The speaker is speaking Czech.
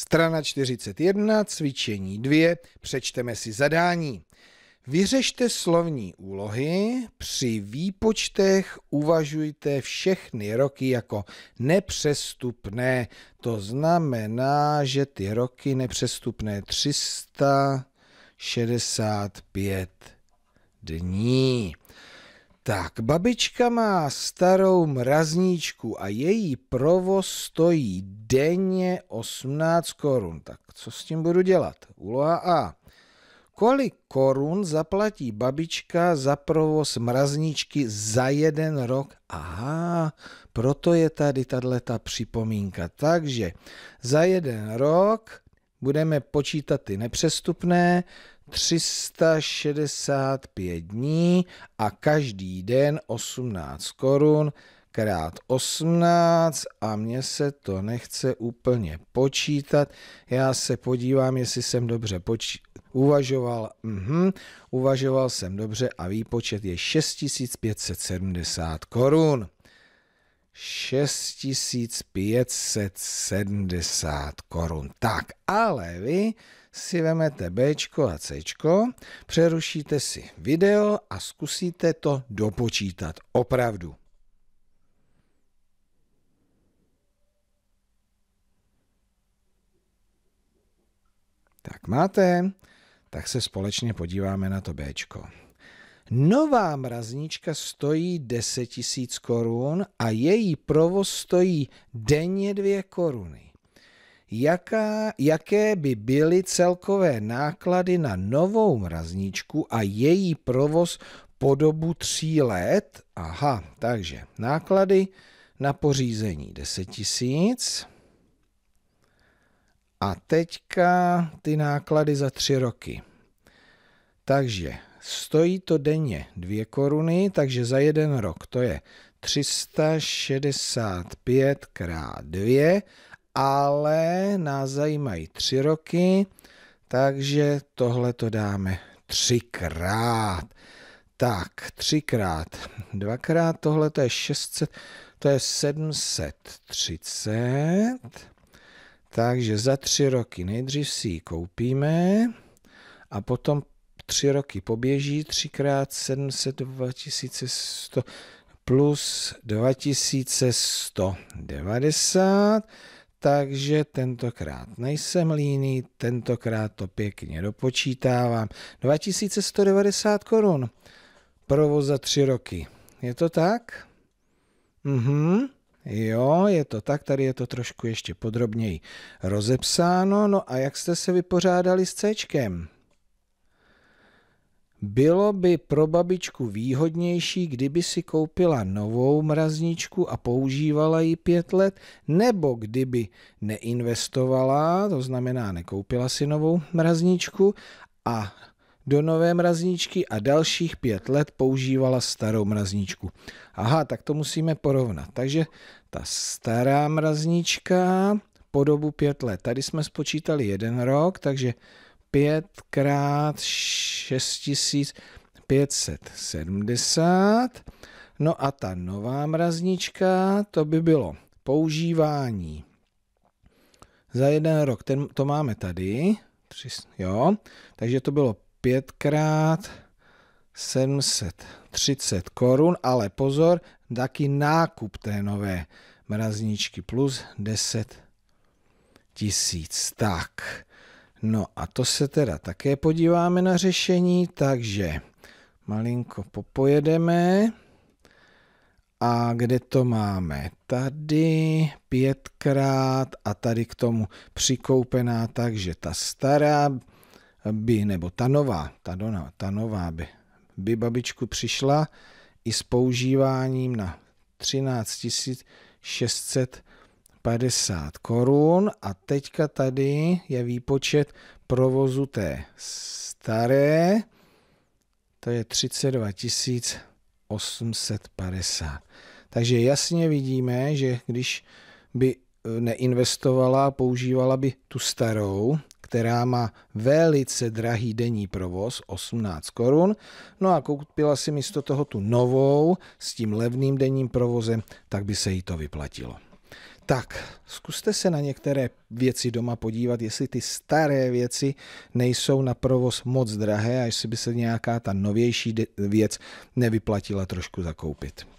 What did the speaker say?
Strana 41, cvičení 2, přečteme si zadání. Vyřešte slovní úlohy, při výpočtech uvažujte všechny roky jako nepřestupné. To znamená, že ty roky nepřestupné 365 dní. Tak, babička má starou mrazničku a její provoz stojí denně 18 korun. Tak co s tím budu dělat? Úloha A. Kolik korun zaplatí babička za provoz mrazničky za jeden rok? Aha, proto je tady tato připomínka. Takže za jeden rok budeme počítat ty nepřestupné, 365 dní a každý den 18 korun krát 18 a mně se to nechce úplně počítat. Já se podívám, jestli jsem dobře počí- uvažoval. Mhm, uvažoval jsem dobře a výpočet je 6570 korun. 6570 korun. Tak, ale vy si vemete B a C, přerušíte si video a zkusíte to dopočítat opravdu. Tak máte, tak se společně podíváme na to B. Nová mraznička stojí 10 000 korun a její provoz stojí denně 2 koruny jaká, jaké by byly celkové náklady na novou mrazničku a její provoz po dobu tří let. Aha, takže náklady na pořízení 10 tisíc. A teďka ty náklady za tři roky. Takže stojí to denně dvě koruny, takže za jeden rok to je 365 krát 2 ale nás zajímají tři roky, takže tohle to dáme třikrát. Tak, třikrát, dvakrát, tohle to je 600, to je 730. Takže za tři roky nejdřív si ji koupíme a potom tři roky poběží, třikrát 700, 2100 plus 2190 takže tentokrát nejsem líný, tentokrát to pěkně dopočítávám. 2190 korun. Provoz za tři roky. Je to tak? Mhm. Jo, je to tak, tady je to trošku ještě podrobněji rozepsáno. No a jak jste se vypořádali s Cčkem? Bylo by pro babičku výhodnější, kdyby si koupila novou mrazničku a používala ji pět let, nebo kdyby neinvestovala, to znamená nekoupila si novou mrazničku a do nové mrazničky a dalších pět let používala starou mrazničku. Aha, tak to musíme porovnat. Takže ta stará mraznička po dobu pět let. Tady jsme spočítali jeden rok, takže 5 x 6570. No a ta nová mraznička, to by bylo používání za jeden rok. Ten, to máme tady. Tři, jo. Takže to bylo 5 x 730 korun, ale pozor, taky nákup té nové mrazničky plus 10 tisíc. Tak, No a to se teda také podíváme na řešení, takže malinko popojedeme. A kde to máme? Tady pětkrát a tady k tomu přikoupená, takže ta stará by, nebo ta nová, ta, dona, ta nová by, by babičku přišla i s používáním na 13 600 50 korun a teďka tady je výpočet provozu té staré, to je 32 850. Takže jasně vidíme, že když by e, neinvestovala a používala by tu starou, která má velice drahý denní provoz, 18 korun, no a koupila si místo toho tu novou s tím levným denním provozem, tak by se jí to vyplatilo. Tak, zkuste se na některé věci doma podívat, jestli ty staré věci nejsou na provoz moc drahé a jestli by se nějaká ta novější věc nevyplatila trošku zakoupit.